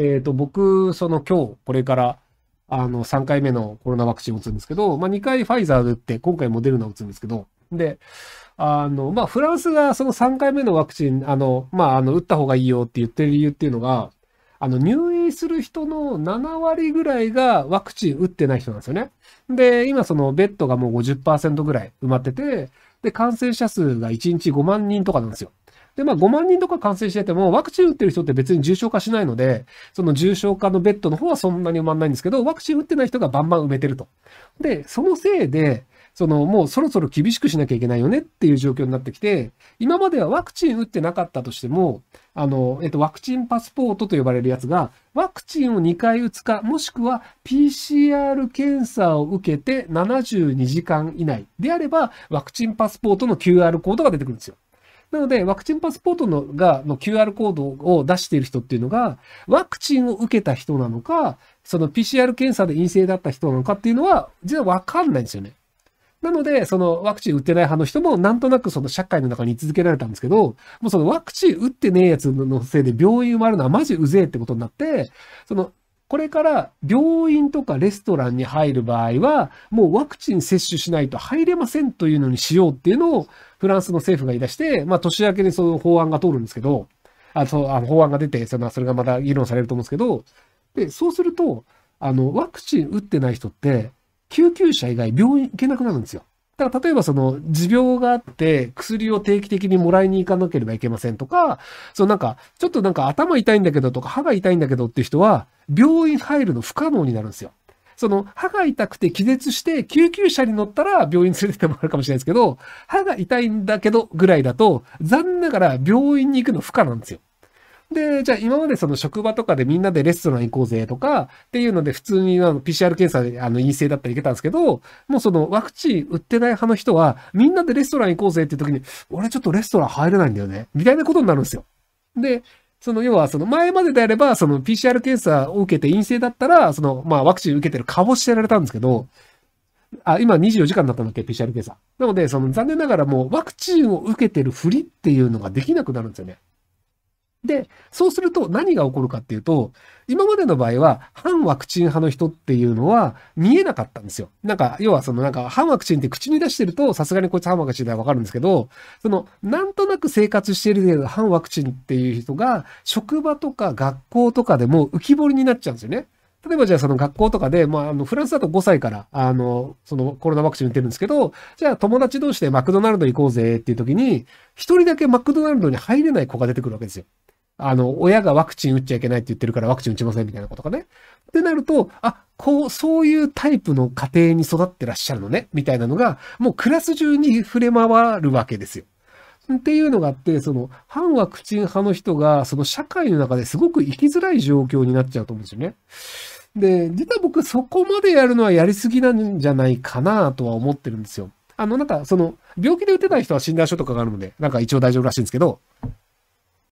えっ、ー、と、僕、その今日、これから、あの、3回目のコロナワクチンを打つんですけど、まあ、2回ファイザーで打って、今回モデルナを打つんですけど、で、あの、まあ、フランスがその3回目のワクチン、あの、まあ、あの、打った方がいいよって言ってる理由っていうのが、あの、入院する人の7割ぐらいがワクチン打ってない人なんですよね。で、今そのベッドがもう50%ぐらい埋まってて、で、感染者数が1日5万人とかなんですよ。で、まあ5万人とか感染してても、ワクチン打ってる人って別に重症化しないので、その重症化のベッドの方はそんなに埋まんないんですけど、ワクチン打ってない人がバンバン埋めてると。で、そのせいで、そのもうそろそろ厳しくしなきゃいけないよねっていう状況になってきて、今まではワクチン打ってなかったとしても、あの、えっと、ワクチンパスポートと呼ばれるやつが、ワクチンを2回打つか、もしくは PCR 検査を受けて72時間以内であれば、ワクチンパスポートの QR コードが出てくるんですよ。なので、ワクチンパスポートのが、の QR コードを出している人っていうのが、ワクチンを受けた人なのか、その PCR 検査で陰性だった人なのかっていうのは、実はわかんないんですよね。なので、そのワクチン打ってない派の人も、なんとなくその社会の中に居続けられたんですけど、もうそのワクチン打ってねえやつのせいで病院埋まるのはマジうぜえってことになって、そのこれから病院とかレストランに入る場合は、もうワクチン接種しないと入れませんというのにしようっていうのをフランスの政府が言い出して、まあ年明けにその法案が通るんですけど、あ、そう、あの法案が出て、それがまた議論されると思うんですけど、で、そうすると、あの、ワクチン打ってない人って、救急車以外病院行けなくなるんですよ。だから例えばその持病があって薬を定期的にもらいに行かなければいけませんとか、そのなんかちょっとなんか頭痛いんだけどとか歯が痛いんだけどっていう人は病院入るの不可能になるんですよ。その歯が痛くて気絶して救急車に乗ったら病院連れてってもらうかもしれないですけど、歯が痛いんだけどぐらいだと残念ながら病院に行くの不可なんですよ。で、じゃあ今までその職場とかでみんなでレストラン行こうぜとかっていうので普通にあの PCR 検査であの陰性だったりいけたんですけど、もうそのワクチン売ってない派の人はみんなでレストラン行こうぜっていう時に、俺ちょっとレストラン入れないんだよね。みたいなことになるんですよ。で、その要はその前までであればその PCR 検査を受けて陰性だったら、そのまあワクチン受けてる顔してられたんですけど、あ、今24時間だったんだっけ ?PCR 検査。なので、その残念ながらもうワクチンを受けてるふりっていうのができなくなるんですよね。で、そうすると何が起こるかっていうと、今までの場合は、反ワクチン派の人っていうのは見えなかったんですよ。なんか、要はそのなんか、反ワクチンって口に出してると、さすがにこいつ反ワクチンだわかるんですけど、その、なんとなく生活しているけ反ワクチンっていう人が、職場とか学校とかでも浮き彫りになっちゃうんですよね。例えばじゃあその学校とかで、まあ、あのフランスだと5歳から、あの、そのコロナワクチン打ってるんですけど、じゃあ友達同士でマクドナルド行こうぜっていう時に、一人だけマクドナルドに入れない子が出てくるわけですよ。あの、親がワクチン打っちゃいけないって言ってるからワクチン打ちませんみたいなことかね。ってなると、あ、こう、そういうタイプの家庭に育ってらっしゃるのね、みたいなのが、もうクラス中に触れ回るわけですよ。っていうのがあって、その、反ワクチン派の人が、その社会の中ですごく生きづらい状況になっちゃうと思うんですよね。で、実は僕そこまでやるのはやりすぎなんじゃないかなとは思ってるんですよ。あの、なんか、その、病気で打てない人は診断書とかがあるので、なんか一応大丈夫らしいんですけど、